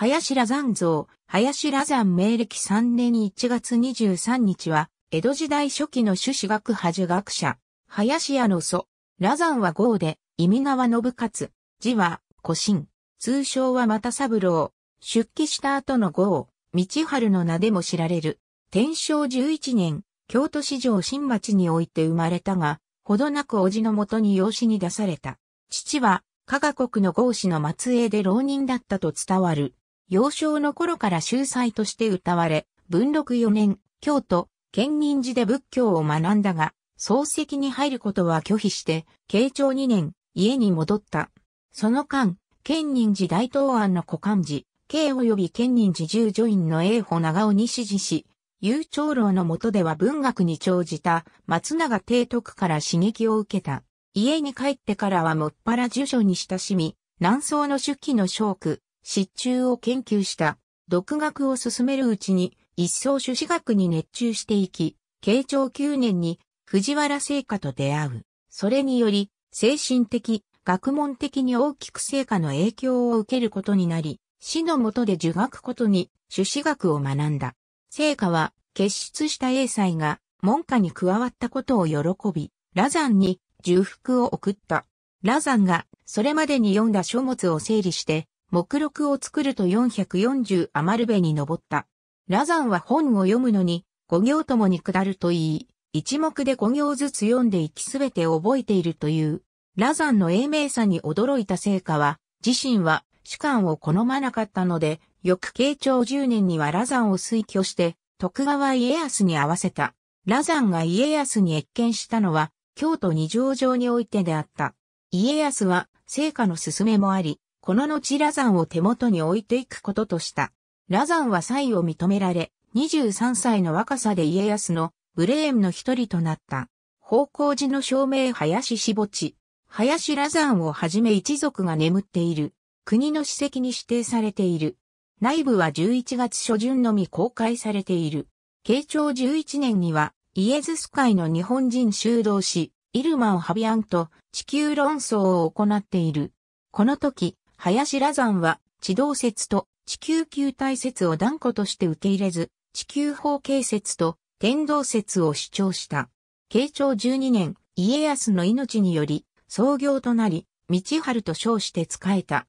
林羅山像、林羅山明暦3年1月23日は、江戸時代初期の朱子学派儒学者、林家の祖。羅山は豪で、意味川信勝、字は古神、通称は又三郎、出家した後の豪、道春の名でも知られる。天正11年、京都市場新町において生まれたが、ほどなく叔父のもとに養子に出された。父は、加賀国の豪氏の末裔で浪人だったと伝わる。幼少の頃から秀才として歌われ、文禄4年、京都、建仁寺で仏教を学んだが、漱石に入ることは拒否して、慶長2年、家に戻った。その間、建仁寺大東安の古漢寺、慶及び建仁寺従女院の英保長尾に指示し、有長老の下では文学に長じた松永帝徳から刺激を受けた。家に帰ってからはもっぱら儒書に親しみ、南宋の出記の諸句、湿中を研究した。独学を進めるうちに、一層朱子学に熱中していき、慶長9年に藤原聖歌と出会う。それにより、精神的、学問的に大きく聖歌の影響を受けることになり、死の下で受学ことに、朱子学を学んだ。聖歌は、結出した英才が、門下に加わったことを喜び、羅山に重複を送った。羅山が、それまでに読んだ書物を整理して、目録を作ると440余るべに上った。羅山は本を読むのに、5行ともに下るといい、一目で5行ずつ読んでいきすべて覚えているという、羅山の英明さに驚いた成果は、自身は主観を好まなかったので、翌慶長10年には羅山を推挙して、徳川家康に合わせた。羅山が家康に越見したのは、京都二条城においてであった。家康は、成果の進めもあり、この後羅山を手元に置いていくこととした。羅山は才を認められ、23歳の若さで家康のブレーンの一人となった。方向寺の照明林しぼち、林羅山をはじめ一族が眠っている。国の史跡に指定されている。内部は11月初旬のみ公開されている。慶長11年には、イエズス会の日本人修道士、イルマン・ハビアンと地球論争を行っている。この時、林羅山は地動説と地球球体説を断固として受け入れず、地球方形説と天動説を主張した。慶長12年、家康の命により、創業となり、道春と称して仕えた。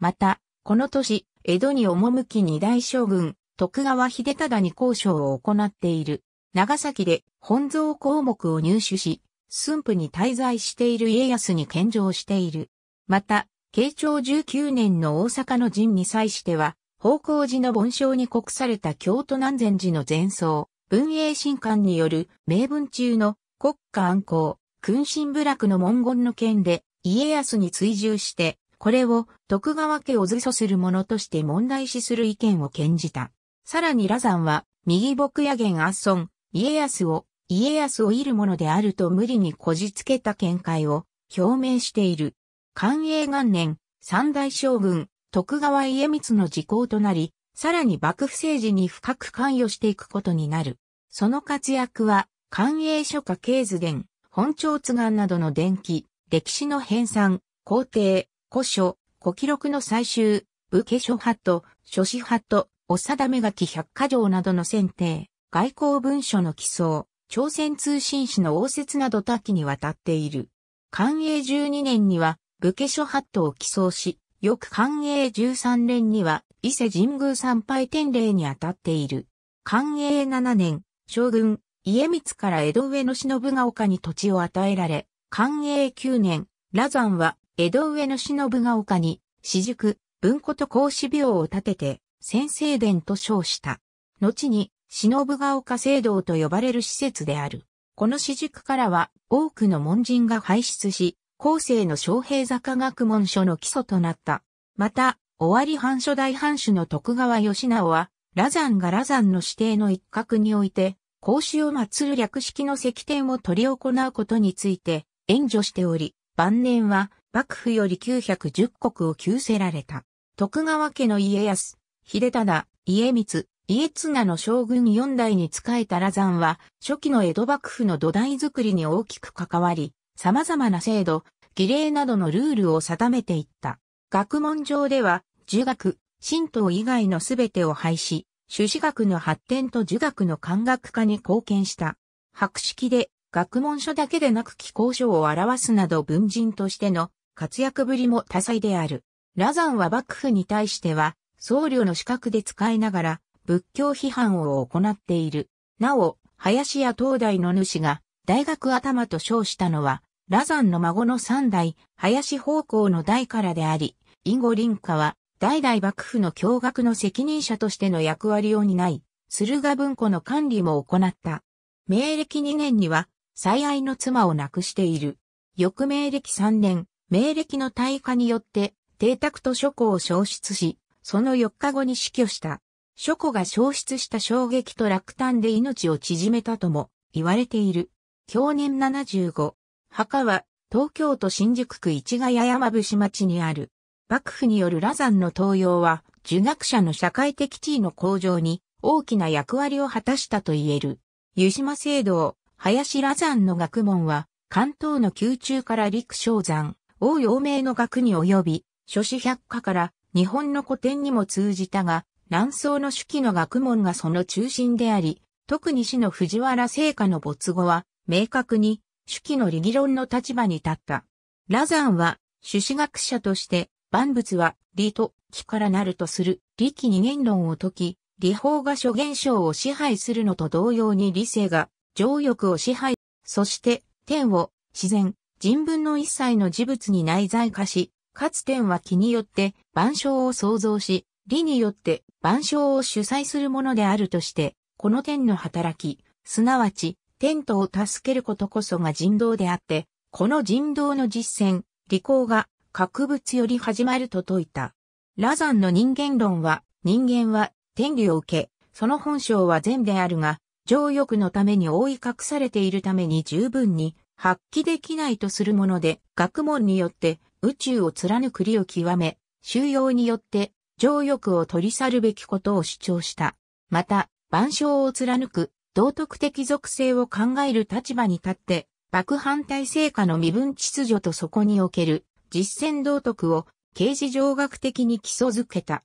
また、この年、江戸に赴き二大将軍、徳川秀忠に交渉を行っている。長崎で本蔵項目を入手し、駿府に滞在している家康に献上している。また、慶長19年の大阪の陣に際しては、宝光寺の盆章に刻された京都南禅寺の前奏、文英神官による名文中の国家安康、君臣部落の文言の件で家康に追従して、これを徳川家を図訴するものとして問題視する意見を献じた。さらに羅山は、右牧野源圧孫、家康を、家康をいるものであると無理にこじつけた見解を表明している。寛永元年、三大将軍、徳川家光の時効となり、さらに幕府政治に深く関与していくことになる。その活躍は、寛永書家経図伝、本朝津願などの伝記、歴史の編纂、皇帝、古書、古記録の採集、武家書派と、書士派と、お定め書き百科条などの選定、外交文書の起草、朝鮮通信史の応接など多岐にわたっている。寛永12年には、武家諸法度を寄贈し、翌寛永13年には伊勢神宮参拝典礼にあたっている。寛永7年、将軍、家光から江戸上の忍が丘に土地を与えられ、寛永9年、羅山は江戸上の忍が丘に、私塾、文庫と孔子廟を建てて、先生殿と称した。後に、忍が丘聖堂と呼ばれる施設である。この私塾からは多くの門人が輩出し、後世の昌平坂学問書の基礎となった。また、尾張藩初代藩主の徳川義直は、羅山が羅山の指定の一角において、孔子を祀る略式の石典を取り行うことについて、援助しており、晩年は、幕府より910国を急せられた。徳川家の家康、秀忠、家光、家綱の将軍4代に仕えた羅山は、初期の江戸幕府の土台づくりに大きく関わり、様々な制度、儀礼などのルールを定めていった。学問上では、儒学、神道以外のすべてを廃止、朱子学の発展と儒学の漢学化に貢献した。博識で、学問書だけでなく気候書を表すなど文人としての活躍ぶりも多彩である。羅山は幕府に対しては、僧侶の資格で使いながら、仏教批判を行っている。なお、林や東大の主が、大学頭と称したのは、羅山の孫の三代、林方向の代からであり、隠語林家は、代々幕府の驚愕の責任者としての役割を担い、駿河文庫の管理も行った。明暦2年には、最愛の妻を亡くしている。翌明暦3年、明暦の大化によって、邸宅と諸庫を消失し、その4日後に死去した。諸庫が消失した衝撃と落胆で命を縮めたとも言われている。去年75、墓は、東京都新宿区市ヶ谷山伏町にある。幕府による羅山の登用は、儒学者の社会的地位の向上に大きな役割を果たしたと言える。湯島聖堂、林羅山の学問は、関東の宮中から陸昇山、王陽明の学に及び、諸子百科から日本の古典にも通じたが、南宋の手記の学問がその中心であり、特に死の藤原聖家の没後は、明確に主記の理義論の立場に立った。ラザンは、朱子学者として、万物は、理と、気からなるとする、理気二元論を解き、理法が諸現象を支配するのと同様に理性が、情欲を支配、そして、天を、自然、人文の一切の事物に内在化し、かつ天は気によって万象を創造し、理によって万象を主催するものであるとして、この天の働き、すなわちテントを助けることこそが人道であって、この人道の実践、利口が格物より始まると説いた。ラザンの人間論は、人間は天理を受け、その本性は善であるが、情欲のために覆い隠されているために十分に発揮できないとするもので、学問によって宇宙を貫く理を極め、収容によって情欲を取り去るべきことを主張した。また、万象を貫く道徳的属性を考える立場に立って、爆反対成果の身分秩序とそこにおける実践道徳を刑事上学的に基礎づけた。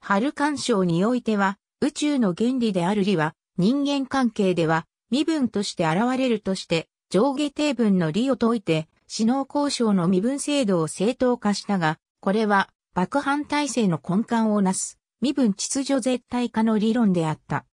春干渉においては、宇宙の原理である理は、人間関係では、身分として現れるとして、上下定分の理を解いて、首脳交渉の身分制度を正当化したが、これは、爆反体制の根幹をなす、身分秩序絶対化の理論であった。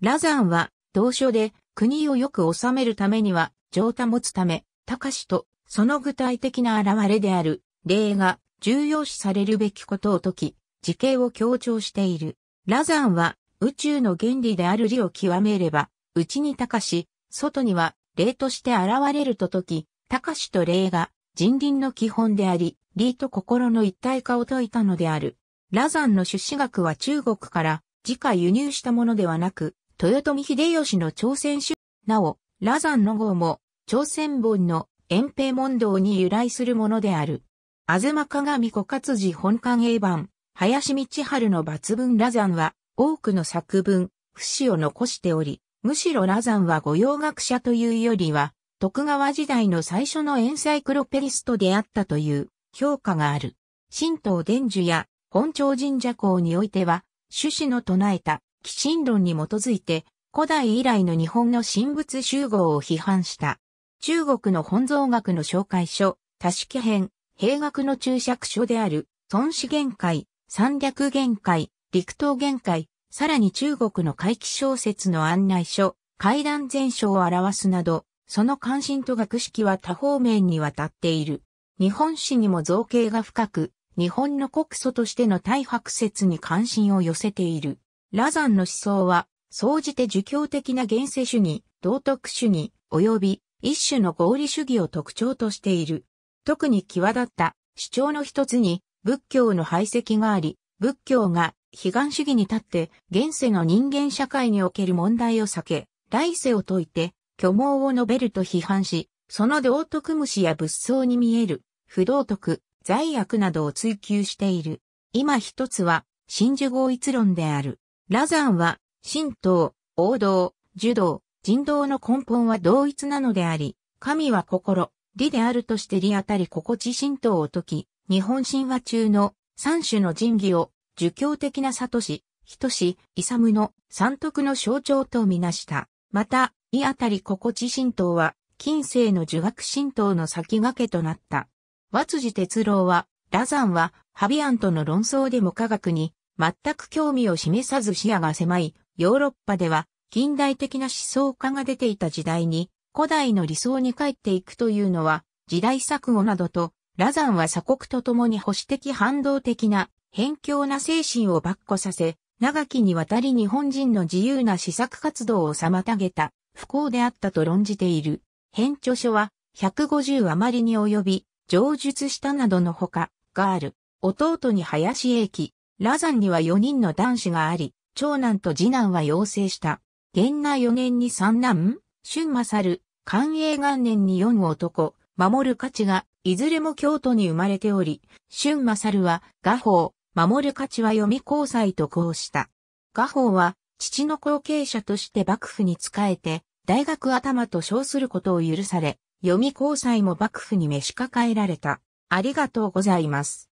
ラザンは、同書で国をよく治めるためには、情を保つため、高と、その具体的な現れである、例が重要視されるべきことを解き、時系を強調している。ラザンは、宇宙の原理である理を極めれば、内に高し、外には、例として現れると解き、高と例が人倫の基本であり、理と心の一体化を説いたのである。ラザンの出資学は中国から自家輸入したものではなく、豊臣秀吉の朝鮮主、なお、羅山の号も、朝鮮本の遠平問答に由来するものである。東鏡古活寺本館英版、林道春の抜文羅山は、多くの作文、不死を残しており、むしろ羅山は御用学者というよりは、徳川時代の最初のエンサイクロペリストであったという評価がある。神道伝授や本朝神社校においては、趣旨の唱えた奇神論に基づいて、古代以来の日本の神仏集合を批判した。中国の本草学の紹介書、多式編、兵学の注釈書である、孫子限界、三略限界、陸東限界、さらに中国の怪奇小説の案内書、階段全書を表すなど、その関心と学識は多方面にわたっている。日本史にも造形が深く、日本の国祖としての大白説に関心を寄せている。ラザンの思想は、総じて儒教的な現世主義、道徳主義、及び一種の合理主義を特徴としている。特に際立った主張の一つに仏教の排斥があり、仏教が悲願主義に立って現世の人間社会における問題を避け、来世を説いて虚妄を述べると批判し、その道徳虫や仏相に見える不道徳、罪悪などを追求している。今一つは真珠合一論である。ラザンは、神道、王道、儒道、人道の根本は同一なのであり、神は心、理であるとして理あたり心地神道を解き、日本神話中の三種の神器を、儒教的な悟し、人し、イサムの三徳の象徴とみなした。また、理あたり心地神道は、近世の儒学神道の先駆けとなった。和辻哲郎は、ザンは、ハビアンとの論争でも科学に全く興味を示さず視野が狭いヨーロッパでは近代的な思想家が出ていた時代に古代の理想に帰っていくというのは時代錯誤などとラザンは鎖国とともに保守的反動的な偏境な精神を跋扈させ長きにわたり日本人の自由な試作活動を妨げた不幸であったと論じている。編著書は150余りに及び上述したなどのほかガール、弟に林英樹、ラザンには4人の男子があり、長男と次男は養成した。元内4年に三男、春勝、寛永元年に四男、守る価値が、いずれも京都に生まれており、春勝は、画法、守る価値は読み交際とこうした。画法は、父の後継者として幕府に仕えて、大学頭と称することを許され、読み交際も幕府に召し抱えられた。ありがとうございます。